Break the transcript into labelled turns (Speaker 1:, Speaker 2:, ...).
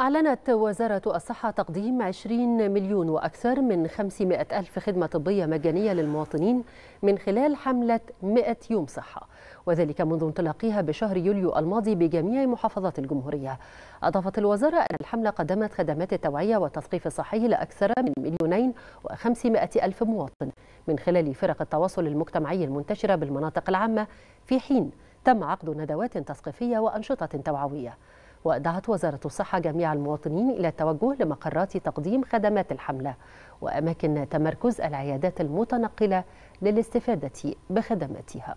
Speaker 1: أعلنت وزارة الصحة تقديم 20 مليون وأكثر من 500 ألف خدمة طبية مجانية للمواطنين من خلال حملة 100 يوم صحة وذلك منذ انطلاقها بشهر يوليو الماضي بجميع محافظات الجمهورية أضافت الوزارة أن الحملة قدمت خدمات التوعية والتثقيف الصحي لأكثر من مليونين و500 ألف مواطن من خلال فرق التواصل المجتمعي المنتشرة بالمناطق العامة في حين تم عقد ندوات تثقيفية وأنشطة توعوية ودعت وزارة الصحة جميع المواطنين إلى التوجه لمقرات تقديم خدمات الحملة وأماكن تمركز العيادات المتنقلة للاستفادة بخدماتها